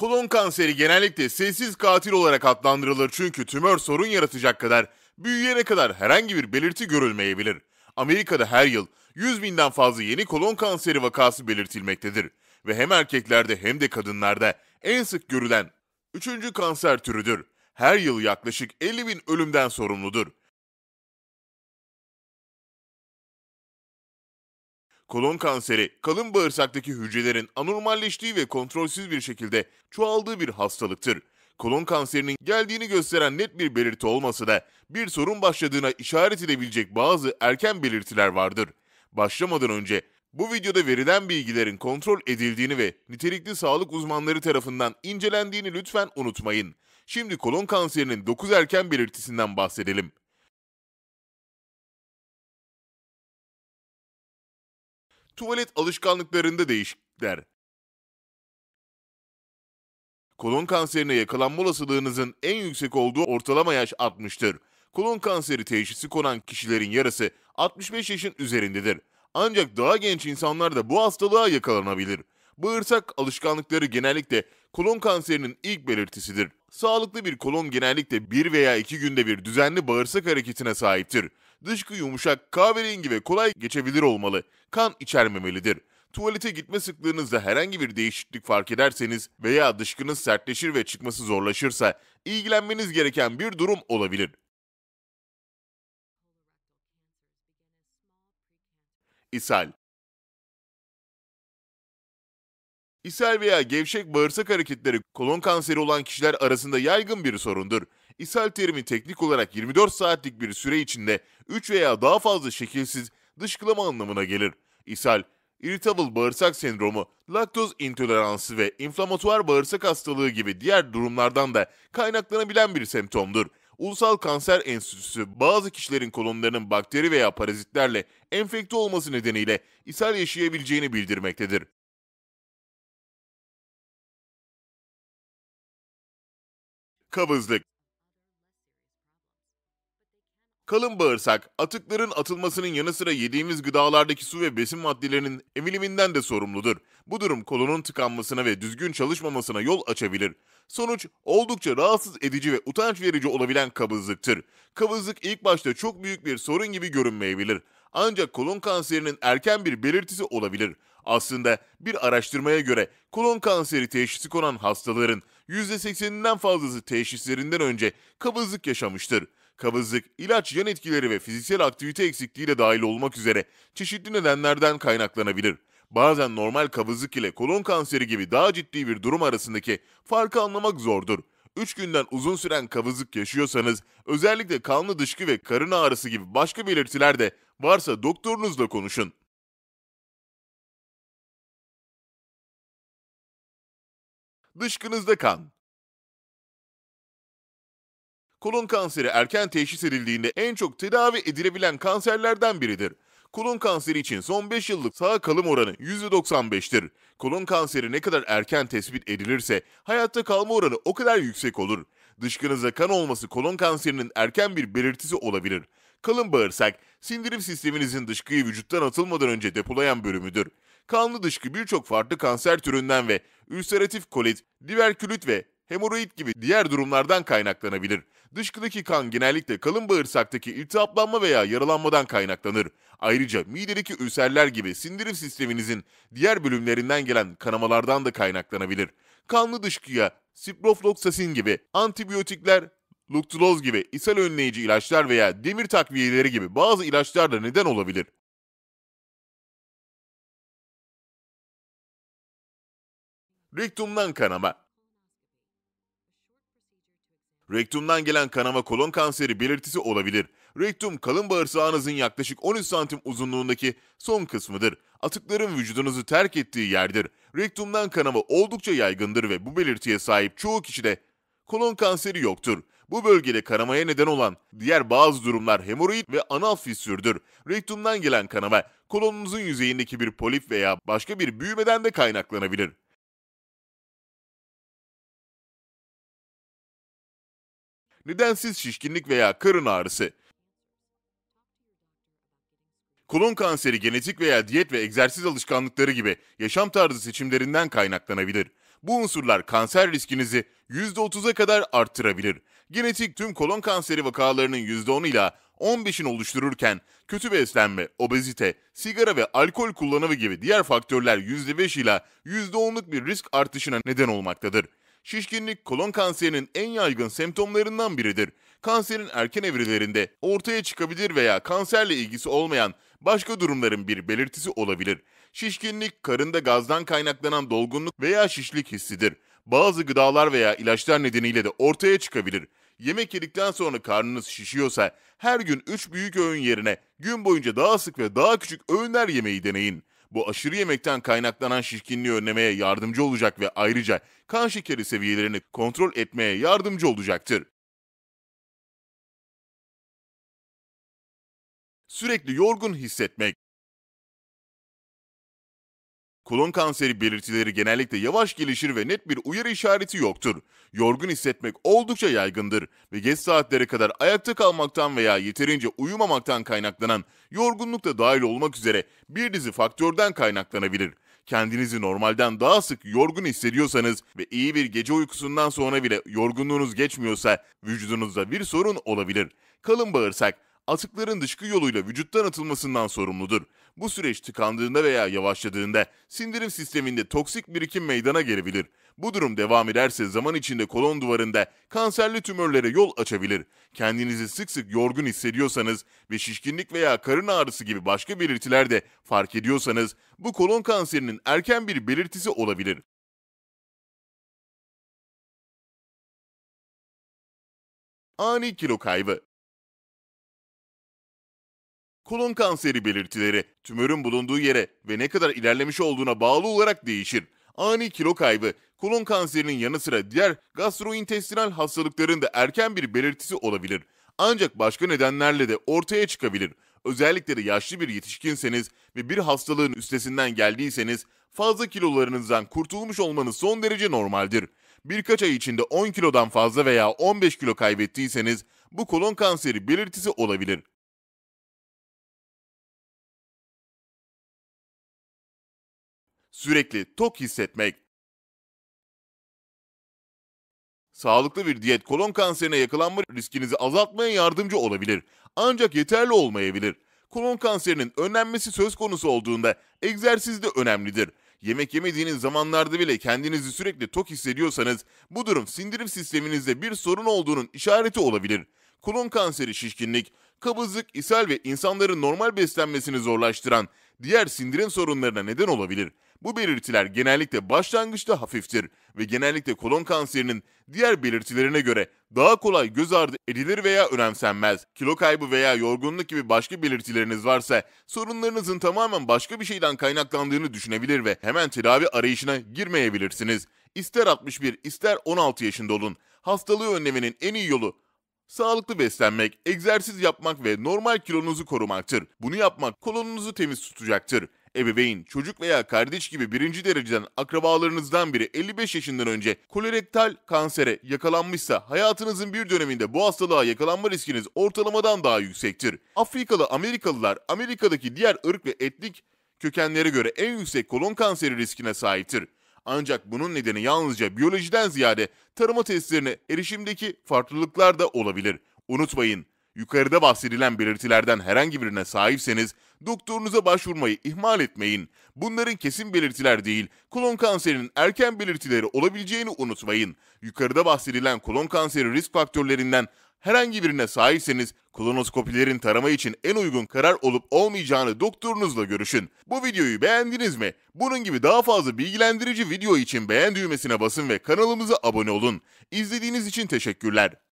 Kolon kanseri genellikle sessiz katil olarak adlandırılır çünkü tümör sorun yaratacak kadar büyüyene kadar herhangi bir belirti görülmeyebilir. Amerika'da her yıl 100 binden fazla yeni kolon kanseri vakası belirtilmektedir ve hem erkeklerde hem de kadınlarda en sık görülen 3. kanser türüdür. Her yıl yaklaşık 50 bin ölümden sorumludur. Kolon kanseri, kalın bağırsaktaki hücrelerin anormalleştiği ve kontrolsüz bir şekilde çoğaldığı bir hastalıktır. Kolon kanserinin geldiğini gösteren net bir belirti olmasa da bir sorun başladığına işaret edebilecek bazı erken belirtiler vardır. Başlamadan önce bu videoda verilen bilgilerin kontrol edildiğini ve nitelikli sağlık uzmanları tarafından incelendiğini lütfen unutmayın. Şimdi kolon kanserinin 9 erken belirtisinden bahsedelim. tuvalet alışkanlıklarında değişiklikler. Kolon kanserine yakalanma olasılığınızın en yüksek olduğu ortalama yaş 60'tır. Kolon kanseri teşhisi konan kişilerin yarısı 65 yaşın üzerindedir. Ancak daha genç insanlar da bu hastalığa yakalanabilir. Bağırsak alışkanlıkları genellikle kolon kanserinin ilk belirtisidir. Sağlıklı bir kolon genellikle bir veya iki günde bir düzenli bağırsak hareketine sahiptir. Dışkı yumuşak, kahverengi ve kolay geçebilir olmalı. Kan içermemelidir. Tuvalete gitme sıklığınızda herhangi bir değişiklik fark ederseniz veya dışkınız sertleşir ve çıkması zorlaşırsa ilgilenmeniz gereken bir durum olabilir. İshal İshal veya gevşek bağırsak hareketleri kolon kanseri olan kişiler arasında yaygın bir sorundur ishal terimi teknik olarak 24 saatlik bir süre içinde 3 veya daha fazla şekilsiz dışkılama anlamına gelir. İshal, irritable bağırsak sendromu, laktoz intoleransı ve inflamatuar bağırsak hastalığı gibi diğer durumlardan da kaynaklanabilen bir semptomdur. Ulusal Kanser Enstitüsü bazı kişilerin kolonlarının bakteri veya parazitlerle enfekte olması nedeniyle ishal yaşayabileceğini bildirmektedir. Kabızlık Kalın bağırsak, atıkların atılmasının yanı sıra yediğimiz gıdalardaki su ve besin maddelerinin emiliminden de sorumludur. Bu durum kolonun tıkanmasına ve düzgün çalışmamasına yol açabilir. Sonuç oldukça rahatsız edici ve utanç verici olabilen kabızlıktır. Kabızlık ilk başta çok büyük bir sorun gibi görünmeyebilir. Ancak kolon kanserinin erken bir belirtisi olabilir. Aslında bir araştırmaya göre kolon kanseri teşhisi konan hastaların %80'inden fazlası teşhislerinden önce kabızlık yaşamıştır kabızlık, ilaç yan etkileri ve fiziksel aktivite eksikliği de dahil olmak üzere çeşitli nedenlerden kaynaklanabilir. Bazen normal kabızlık ile kolon kanseri gibi daha ciddi bir durum arasındaki farkı anlamak zordur. 3 günden uzun süren kabızlık yaşıyorsanız, özellikle kanlı dışkı ve karın ağrısı gibi başka belirtiler de varsa doktorunuzla konuşun. Dışkınızda kan Kolon kanseri erken teşhis edildiğinde en çok tedavi edilebilen kanserlerden biridir. Kolon kanseri için son 5 yıllık sağ kalım oranı %95'tir. Kolon kanseri ne kadar erken tespit edilirse hayatta kalma oranı o kadar yüksek olur. Dışkınızda kan olması kolon kanserinin erken bir belirtisi olabilir. Kalın bağırsak, sindirim sisteminizin dışkıyı vücuttan atılmadan önce depolayan bölümüdür. Kanlı dışkı birçok farklı kanser türünden ve ülseratif kolit, diverkülit ve hemoroid gibi diğer durumlardan kaynaklanabilir. Dışkıdaki kan genellikle kalın bağırsaktaki iltihaplanma veya yaralanmadan kaynaklanır. Ayrıca midedeki ülserler gibi sindirim sisteminizin diğer bölümlerinden gelen kanamalardan da kaynaklanabilir. Kanlı dışkıya ciprofloxacin gibi antibiyotikler, luktuloz gibi ishal önleyici ilaçlar veya demir takviyeleri gibi bazı ilaçlar da neden olabilir. Rektumdan kanama Rektumdan gelen kanama kolon kanseri belirtisi olabilir. Rektum kalın bağırsağınızın yaklaşık 13 santim uzunluğundaki son kısmıdır. Atıkların vücudunuzu terk ettiği yerdir. Rektumdan kanama oldukça yaygındır ve bu belirtiye sahip çoğu kişide kolon kanseri yoktur. Bu bölgede kanamaya neden olan diğer bazı durumlar hemoroid ve anal fissürdür. Rektumdan gelen kanama kolonunuzun yüzeyindeki bir polip veya başka bir büyümeden de kaynaklanabilir. Nedensiz şişkinlik veya karın ağrısı. Kolon kanseri genetik veya diyet ve egzersiz alışkanlıkları gibi yaşam tarzı seçimlerinden kaynaklanabilir. Bu unsurlar kanser riskinizi %30'a kadar arttırabilir. Genetik tüm kolon kanseri vakalarının %10 ile 15'ini oluştururken kötü beslenme, obezite, sigara ve alkol kullanımı gibi diğer faktörler %5 ile %10'luk bir risk artışına neden olmaktadır. Şişkinlik kolon kanserinin en yaygın semptomlarından biridir. Kanserin erken evrelerinde ortaya çıkabilir veya kanserle ilgisi olmayan başka durumların bir belirtisi olabilir. Şişkinlik karında gazdan kaynaklanan dolgunluk veya şişlik hissidir. Bazı gıdalar veya ilaçlar nedeniyle de ortaya çıkabilir. Yemek yedikten sonra karnınız şişiyorsa her gün 3 büyük öğün yerine gün boyunca daha sık ve daha küçük öğünler yemeyi deneyin. Bu aşırı yemekten kaynaklanan şişkinliği önlemeye yardımcı olacak ve ayrıca kan şekeri seviyelerini kontrol etmeye yardımcı olacaktır. Sürekli yorgun hissetmek Kolon kanseri belirtileri genellikle yavaş gelişir ve net bir uyarı işareti yoktur. Yorgun hissetmek oldukça yaygındır ve geç saatlere kadar ayakta kalmaktan veya yeterince uyumamaktan kaynaklanan yorgunluk da dahil olmak üzere bir dizi faktörden kaynaklanabilir. Kendinizi normalden daha sık yorgun hissediyorsanız ve iyi bir gece uykusundan sonra bile yorgunluğunuz geçmiyorsa vücudunuzda bir sorun olabilir. Kalın bağırsak, atıkların dışkı yoluyla vücuttan atılmasından sorumludur bu süreç tıkandığında veya yavaşladığında sindirim sisteminde toksik birikim meydana gelebilir. Bu durum devam ederse zaman içinde kolon duvarında kanserli tümörlere yol açabilir. Kendinizi sık sık yorgun hissediyorsanız ve şişkinlik veya karın ağrısı gibi başka belirtiler de fark ediyorsanız bu kolon kanserinin erken bir belirtisi olabilir. Ani kilo kaybı kolon kanseri belirtileri, tümörün bulunduğu yere ve ne kadar ilerlemiş olduğuna bağlı olarak değişir. Ani kilo kaybı, kolon kanserinin yanı sıra diğer gastrointestinal hastalıkların da erken bir belirtisi olabilir. Ancak başka nedenlerle de ortaya çıkabilir. Özellikle de yaşlı bir yetişkinseniz ve bir hastalığın üstesinden geldiyseniz fazla kilolarınızdan kurtulmuş olmanız son derece normaldir. Birkaç ay içinde 10 kilodan fazla veya 15 kilo kaybettiyseniz bu kolon kanseri belirtisi olabilir. sürekli tok hissetmek. Sağlıklı bir diyet kolon kanserine yakalanma riskinizi azaltmaya yardımcı olabilir. Ancak yeterli olmayabilir. Kolon kanserinin önlenmesi söz konusu olduğunda egzersiz de önemlidir. Yemek yemediğiniz zamanlarda bile kendinizi sürekli tok hissediyorsanız bu durum sindirim sisteminizde bir sorun olduğunun işareti olabilir. Kolon kanseri şişkinlik, kabızlık, ishal ve insanların normal beslenmesini zorlaştıran diğer sindirim sorunlarına neden olabilir. Bu belirtiler genellikle başlangıçta hafiftir ve genellikle kolon kanserinin diğer belirtilerine göre daha kolay göz ardı edilir veya önemsenmez. Kilo kaybı veya yorgunluk gibi başka belirtileriniz varsa sorunlarınızın tamamen başka bir şeyden kaynaklandığını düşünebilir ve hemen tedavi arayışına girmeyebilirsiniz. İster 61 ister 16 yaşında olun. Hastalığı önlemenin en iyi yolu sağlıklı beslenmek, egzersiz yapmak ve normal kilonuzu korumaktır. Bunu yapmak kolonunuzu temiz tutacaktır Ebeveyn, çocuk veya kardeş gibi birinci dereceden akrabalarınızdan biri 55 yaşından önce kolorektal kansere yakalanmışsa hayatınızın bir döneminde bu hastalığa yakalanma riskiniz ortalamadan daha yüksektir. Afrikalı Amerikalılar Amerika'daki diğer ırk ve etnik kökenlere göre en yüksek kolon kanseri riskine sahiptir. Ancak bunun nedeni yalnızca biyolojiden ziyade tarama testlerine erişimdeki farklılıklar da olabilir. Unutmayın, yukarıda bahsedilen belirtilerden herhangi birine sahipseniz Doktorunuza başvurmayı ihmal etmeyin. Bunların kesin belirtiler değil, kolon kanserinin erken belirtileri olabileceğini unutmayın. Yukarıda bahsedilen kolon kanseri risk faktörlerinden herhangi birine sahipseniz kolonoskopilerin tarama için en uygun karar olup olmayacağını doktorunuzla görüşün. Bu videoyu beğendiniz mi? Bunun gibi daha fazla bilgilendirici video için beğen düğmesine basın ve kanalımıza abone olun. İzlediğiniz için teşekkürler.